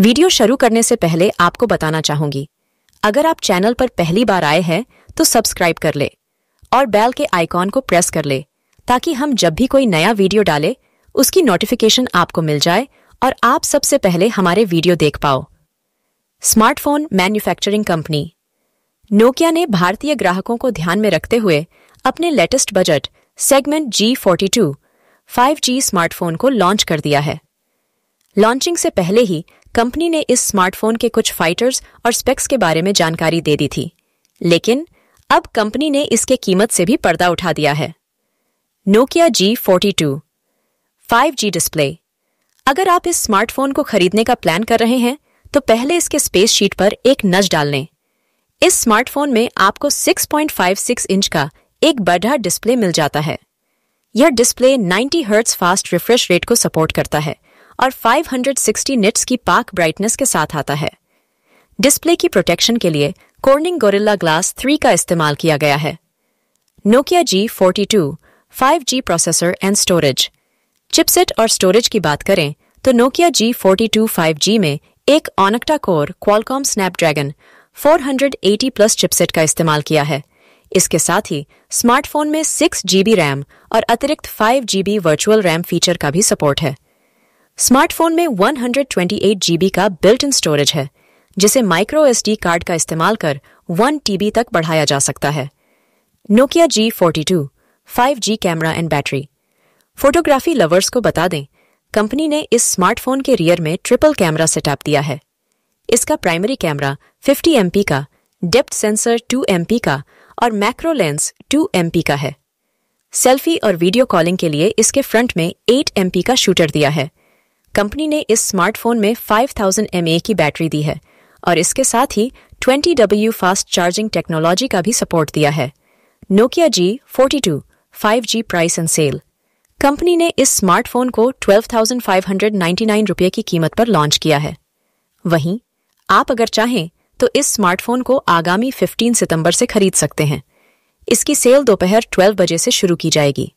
video शुरू करने से पहले आपको बताना चाहूंगी अगर आप चैनल पर पहली बार आए हैं तो सब्सक्राइब कर ले और बेल के आइकॉन को प्रेस कर ले ताकि हम जब भी कोई नया वीडियो डाले उसकी नोटिफिकेशन आपको मिल जाए और आप सबसे पहले हमारे वीडियो देख पाओ स्मार्टफोन मैन्युफैक्चरिंग कंपनी नोकिया ने भारतीय ग्राहकों को ध्यान में रखते हुए अपने latest budget segment G forty two five G smartphone को लॉन्च कर दिया है लॉन्चिंग से पहले ही कंपनी ने इस स्मार्टफोन के कुछ फाइटर्स और स्पेक्स के बारे में जानकारी दे दी थी लेकिन अब कंपनी ने इसके कीमत से भी पर्दा उठा दिया है Nokia G forty two five G display अगर आप इस स्मार्टफोन को खरीदने का प्लान कर रहे हैं तो पहले इसके स्पेस शीट पर एक नज डाल लें इस स्मार्टफोन में आपको 6.56 इंच का एक बढ़ा डिस्प्ले मिल जाता है यह display 90 hertz fast refresh rate को सपोर्ट करता है और 560 निट्स की पार्क ब्राइटनेस के साथ आता है डिस्प्ले की प्रोटेक्शन के लिए कोर्निंग गोरिल्ला ग्लास 3 का इस्तेमाल किया गया है Nokia G forty two five G processor and storage chipset और स्टोरेज की बात करें तो Nokia G forty two five G में एक octa core Qualcomm Snapdragon 480 plus chipset का इस्तेमाल किया है इसके साथ ही स्मार्टफोन में सिक्स जीबी रैम और अतिरिक्त five GB virtual RAM feature का भी सपोर्ट है स्मार्टफोन में 128 जीबी का बिल्ट इन स्टोरेज है जिसे माइक्रो एस कार्ड का इस्तेमाल कर 1 टीबी तक बढ़ाया जा सकता है Nokia G forty two five G camera and battery photography lovers को बता दें कंपनी ने इस स्मार्टफोन के रियर में ट्रिपल कैमरा सेटअप दिया है इसका प्राइमरी कैमरा 50 एम का डेप्थ सेंसर 2 एम का और मैक्रो लेंस 2 एम का है सेल्फी और वीडियो कॉलिंग के लिए इसके फ्रंट में 8 एम का शूटर दिया है कंपनी ने इस स्मार्टफोन में 5000 थाउजेंड की बैटरी दी है और इसके साथ ही 20W फास्ट चार्जिंग टेक्नोलॉजी का भी सपोर्ट दिया है Nokia G forty two five G price and sale company ने इस स्मार्टफोन को 12,599 रुपये की कीमत पर लॉन्च किया है वहीं आप अगर चाहें तो इस स्मार्टफोन को आगामी 15 सितंबर से खरीद सकते हैं इसकी सेल दोपहर 12 बजे से शुरू की जाएगी